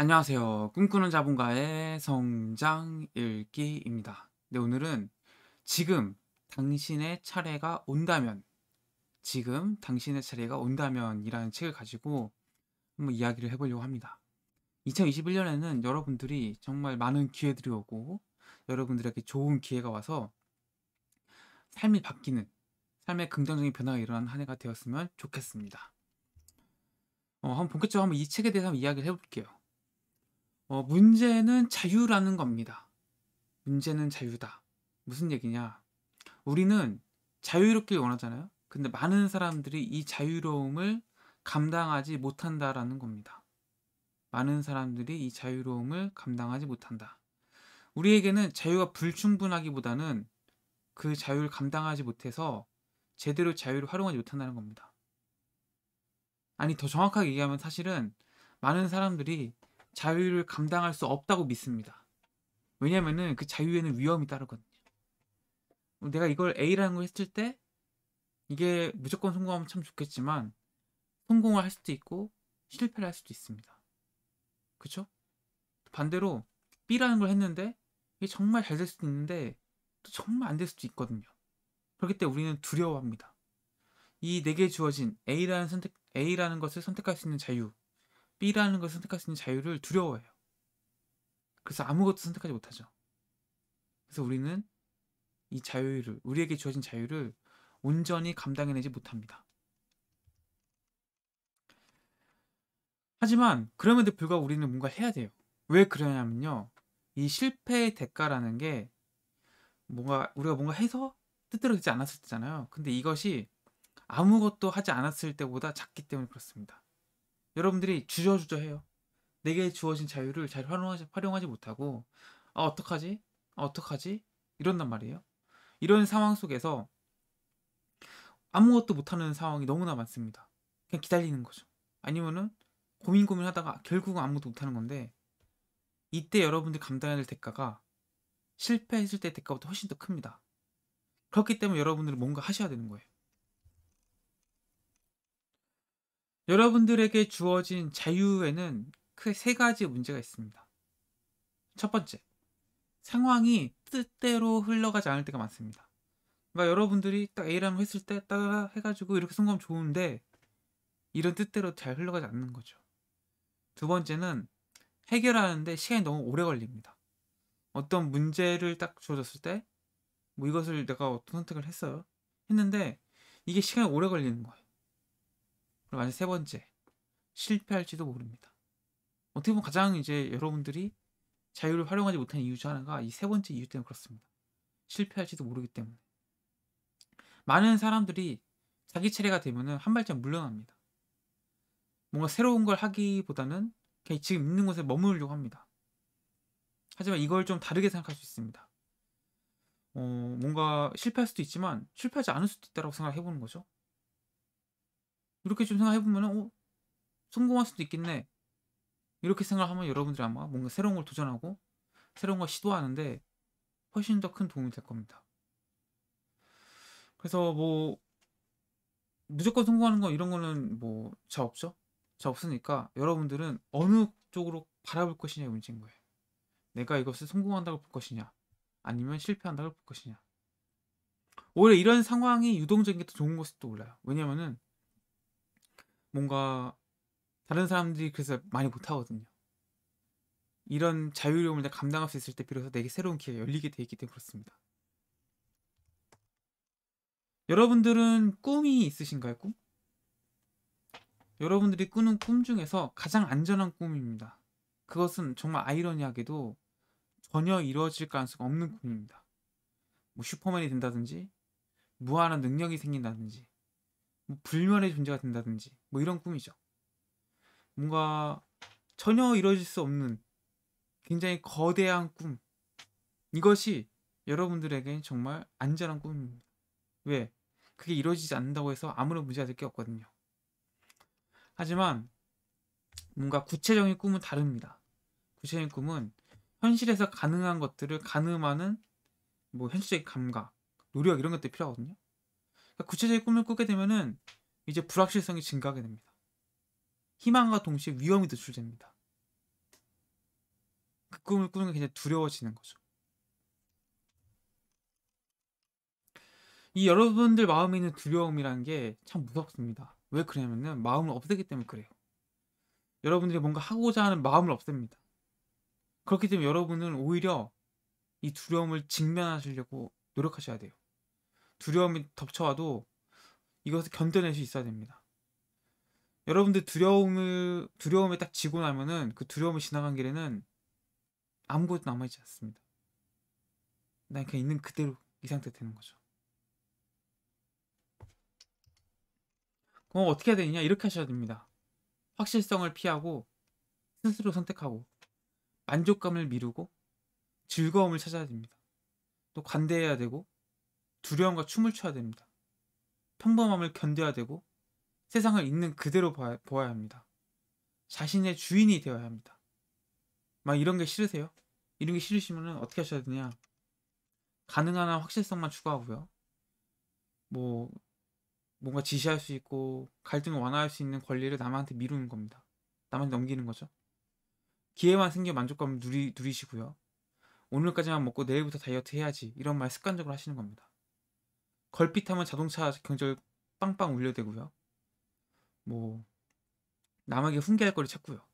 안녕하세요. 꿈꾸는 자본가의 성장 일기입니다 네, 오늘은 지금 당신의 차례가 온다면, 지금 당신의 차례가 온다면이라는 책을 가지고 한번 이야기를 해보려고 합니다. 2021년에는 여러분들이 정말 많은 기회들이 오고, 여러분들에게 좋은 기회가 와서 삶이 바뀌는, 삶의 긍정적인 변화가 일어난 한 해가 되었으면 좋겠습니다. 어, 한번 본격적으로 한번 이 책에 대해서 한번 이야기를 해볼게요. 어, 문제는 자유라는 겁니다. 문제는 자유다. 무슨 얘기냐? 우리는 자유롭길 원하잖아요. 근데 많은 사람들이 이 자유로움을 감당하지 못한다라는 겁니다. 많은 사람들이 이 자유로움을 감당하지 못한다. 우리에게는 자유가 불충분하기보다는 그 자유를 감당하지 못해서 제대로 자유를 활용하지 못한다는 겁니다. 아니, 더 정확하게 얘기하면 사실은 많은 사람들이 자유를 감당할 수 없다고 믿습니다. 왜냐면은 그 자유에는 위험이 따르거든요. 내가 이걸 A라는 걸 했을 때 이게 무조건 성공하면 참 좋겠지만 성공을 할 수도 있고 실패를 할 수도 있습니다. 그쵸? 반대로 B라는 걸 했는데 이게 정말 잘 될 수도 있는데 또 정말 안 될 수도 있거든요. 그렇기 때문에 우리는 두려워합니다. 이 내게 네 주어진 A라는 선택, A라는 것을 선택할 수 있는 자유, B라는 걸 선택할 수 있는 자유를 두려워해요. 그래서 아무것도 선택하지 못하죠. 그래서 우리는 이 자유를, 우리에게 주어진 자유를 온전히 감당해내지 못합니다. 하지만 그럼에도 불구하고 우리는 뭔가 해야 돼요. 왜 그러냐면요. 이 실패의 대가라는 게 뭔가 우리가 뭔가 해서 뜻대로 되지 않았을 때잖아요. 근데 이것이 아무것도 하지 않았을 때보다 작기 때문에 그렇습니다. 여러분들이 주저주저해요. 내게 주어진 자유를 잘 활용하지, 활용하지 못하고 아 어떡하지? 아 어떡하지? 이런단 말이에요. 이런 상황 속에서 아무것도 못하는 상황이 너무나 많습니다. 그냥 기다리는 거죠. 아니면은 고민 고민하다가 결국은 아무것도 못하는 건데 이때 여러분들이 감당해야 될 대가가 실패했을 때 대가보다 훨씬 더 큽니다. 그렇기 때문에 여러분들은 뭔가 하셔야 되는 거예요. 여러분들에게 주어진 자유에는 크세 가지 문제가 있습니다. 첫 번째, 상황이 뜻대로 흘러가지 않을 때가 많습니다. 그러니까 여러분들이 딱 A라는 했을 때 따라 해가지고 이렇게 성공하면 좋은데 이런 뜻대로 잘 흘러가지 않는 거죠. 두 번째는 해결하는데 시간이 너무 오래 걸립니다. 어떤 문제를 딱 주어졌을 때뭐 이것을 내가 어떤 선택을 했어요. 했는데 이게 시간이 오래 걸리는 거예요. 그리고 만약 세 번째 실패할지도 모릅니다. 어떻게 보면 가장 이제 여러분들이 자유를 활용하지 못한 이유 중 하나가 이 세 번째 이유 때문에 그렇습니다. 실패할지도 모르기 때문에 많은 사람들이 자기 체례가 되면은 한 발짝 물러납니다. 뭔가 새로운 걸 하기보다는 그냥 지금 있는 곳에 머무르려고 합니다. 하지만 이걸 좀 다르게 생각할 수 있습니다. 어, 뭔가 실패할 수도 있지만 실패하지 않을 수도 있다고 생각해 보는 거죠. 이렇게 좀 생각해보면 어? 성공할 수도 있겠네 이렇게 생각하면 여러분들이 아마 뭔가 새로운 걸 도전하고 새로운 걸 시도하는데 훨씬 더 큰 도움이 될 겁니다 그래서 뭐 무조건 성공하는 건 이런 거는 뭐저 없죠 저 없으니까 여러분들은 어느 쪽으로 바라볼 것이냐의 문제인 거예요 내가 이것을 성공한다고 볼 것이냐 아니면 실패한다고 볼 것이냐 오히려 이런 상황이 유동적인 게 더 좋은 것일도 몰라요 왜냐면은 뭔가 다른 사람들이 그래서 많이 못하거든요. 이런 자유로움을 내가 감당할 수 있을 때 비로소 내게 새로운 기회가 열리게 되기 어있 때문에 그렇습니다. 여러분들은 꿈이 있으신가요? 꿈? 여러분들이 꾸는 꿈 중에서 가장 안전한 꿈입니다. 그것은 정말 아이러니하게도 전혀 이루어질 가능성이 없는 꿈입니다. 뭐 슈퍼맨이 된다든지 무한한 능력이 생긴다든지 뭐 불멸의 존재가 된다든지 뭐 이런 꿈이죠. 뭔가 전혀 이루어질 수 없는 굉장히 거대한 꿈. 이것이 여러분들에게는 정말 안전한 꿈입니다. 왜? 그게 이루어지지 않는다고 해서 아무런 문제가 될 게 없거든요. 하지만 뭔가 구체적인 꿈은 다릅니다. 구체적인 꿈은 현실에서 가능한 것들을 가늠하는 뭐 현실적인 감각, 노력 이런 것들이 필요하거든요. 그러니까 구체적인 꿈을 꾸게 되면은 이제 불확실성이 증가하게 됩니다. 희망과 동시에 위험이 도출됩니다. 그 꿈을 꾸는 게 굉장히 두려워지는 거죠. 이 여러분들 마음에 있는 두려움이란게 참 무섭습니다. 왜 그러냐면은 마음을 없애기 때문에 그래요. 여러분들이 뭔가 하고자 하는 마음을 없앱니다. 그렇기 때문에 여러분은 오히려 이 두려움을 직면하시려고 노력하셔야 돼요. 두려움이 덮쳐와도 이것을 견뎌낼 수 있어야 됩니다. 여러분들 두려움을 두려움에 딱 지고 나면은 그 두려움을 지나간 길에는 아무것도 남아있지 않습니다. 난 그냥 있는 그대로 이 상태 되는 거죠. 그럼 어떻게 해야 되느냐? 이렇게 하셔야 됩니다. 확실성을 피하고 스스로 선택하고 만족감을 미루고 즐거움을 찾아야 됩니다. 또 관대해야 되고 두려움과 춤을 춰야 됩니다. 평범함을 견뎌야 되고 세상을 있는 그대로 보아야 합니다. 자신의 주인이 되어야 합니다. 막 이런 게 싫으세요? 이런 게 싫으시면 어떻게 하셔야 되냐? 가능한 한 확실성만 추구하고요. 뭐 뭔가 지시할 수 있고 갈등을 완화할 수 있는 권리를 남한테 미루는 겁니다. 남한테 넘기는 거죠. 기회만 생겨 만족감을 누리, 누리시고요. 오늘까지만 먹고 내일부터 다이어트 해야지 이런 말 습관적으로 하시는 겁니다. 걸핏하면 자동차 경절 빵빵 울려대고요. 뭐 남에게 훈계할 거리 찾고요.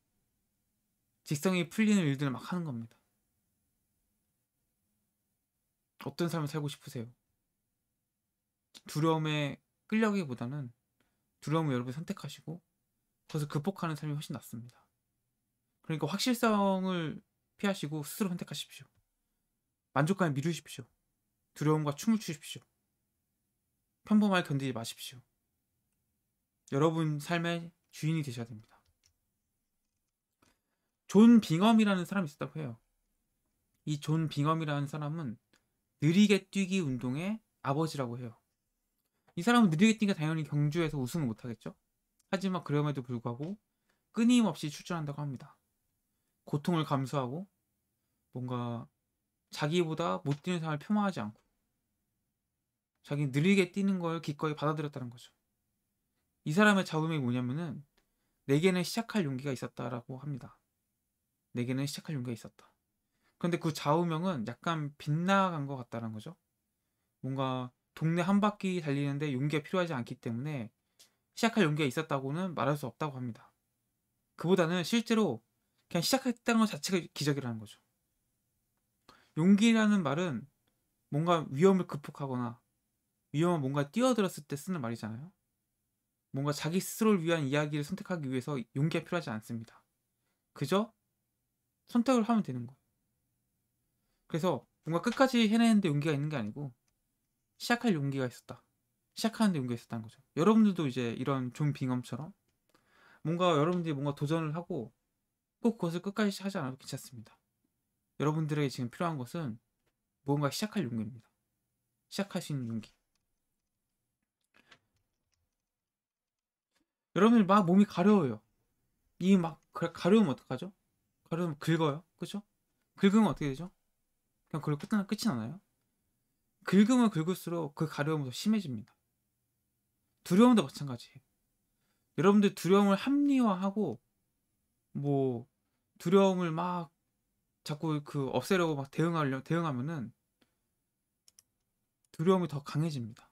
직성이 풀리는 일들을 막 하는 겁니다. 어떤 삶을 살고 싶으세요? 두려움에 끌려기보다는 두려움을 여러분이 선택하시고 그것을 극복하는 삶이 훨씬 낫습니다. 그러니까 확실성을 피하시고 스스로 선택하십시오. 만족감을 미루십시오. 두려움과 춤을 추십시오. 평범하게 견디지 마십시오. 여러분 삶의 주인이 되셔야 됩니다. 존 빙엄이라는 사람이 있었다고 해요. 이 존 빙엄이라는 사람은 느리게 뛰기 운동의 아버지라고 해요. 이 사람은 느리게 뛰니까 당연히 경주에서 우승을 못하겠죠. 하지만 그럼에도 불구하고 끊임없이 출전한다고 합니다. 고통을 감수하고 뭔가 자기보다 못 뛰는 사람을 폄하하지 않고 자기 느리게 뛰는 걸 기꺼이 받아들였다는 거죠. 이 사람의 잡음이 뭐냐면은 내게는 시작할 용기가 있었다라고 합니다. 내게는 시작할 용기가 있었다. 그런데 그 좌우명은 약간 빗나간 것 같다는 거죠. 뭔가 동네 한 바퀴 달리는데 용기가 필요하지 않기 때문에 시작할 용기가 있었다고는 말할 수 없다고 합니다. 그보다는 실제로 그냥 시작했다는 것 자체가 기적이라는 거죠. 용기라는 말은 뭔가 위험을 극복하거나 위험한 뭔가 뛰어들었을 때 쓰는 말이잖아요. 뭔가 자기 스스로를 위한 이야기를 선택하기 위해서 용기가 필요하지 않습니다. 그저 선택을 하면 되는 거예요. 그래서 뭔가 끝까지 해내는데 용기가 있는 게 아니고 시작할 용기가 있었다. 시작하는데 용기가 있었다는 거죠. 여러분들도 이제 이런 존 빙엄처럼 뭔가 여러분들이 뭔가 도전을 하고 꼭 그것을 끝까지 하지 않아도 괜찮습니다. 여러분들에게 지금 필요한 것은 뭔가 시작할 용기입니다. 시작할 수 있는 용기. 여러분들 막 몸이 가려워요. 이 막 가려우면 어떡하죠? 가려우면 긁어요. 그쵸 긁으면 어떻게 되죠? 그냥 그걸 끝나 면 끝이 나나요? 긁으면 긁을수록 그 가려움이 더 심해집니다. 두려움도 마찬가지예요. 여러분들 두려움을 합리화하고 뭐 두려움을 막 자꾸 그 없애려고 막 대응하려 대응하면은 두려움이 더 강해집니다.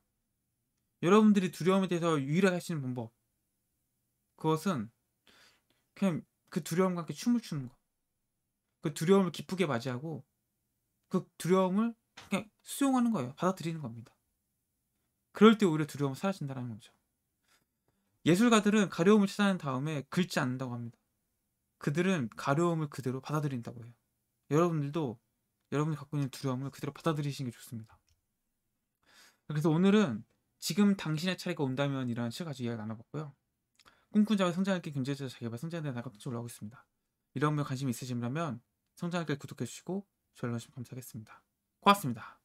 여러분들이 두려움에 대해서 유일하게 할 수 있는 방법 그것은 그냥 그 두려움과 함께 춤을 추는 거. 그 두려움을 기쁘게 맞이하고 그 두려움을 그냥 수용하는 거예요. 받아들이는 겁니다. 그럴 때 오히려 두려움은 사라진다는 거죠. 예술가들은 가려움을 찾아낸 다음에 긁지 않는다고 합니다. 그들은 가려움을 그대로 받아들인다고 해요. 여러분들도 여러분이 갖고 있는 두려움을 그대로 받아들이시는 게 좋습니다. 그래서 오늘은 지금 당신의 차례가 온다면이라는 책 가지고 이야기 나눠봤고요. 꿈꾼 자와 성장할게 경제자 자기발 성장에 대한 나가 쪽으로 나오고 있습니다. 이런 분관심있으시면 성장할게 구독해주시고 좋아요 눌러 감사하겠습니다. 고맙습니다.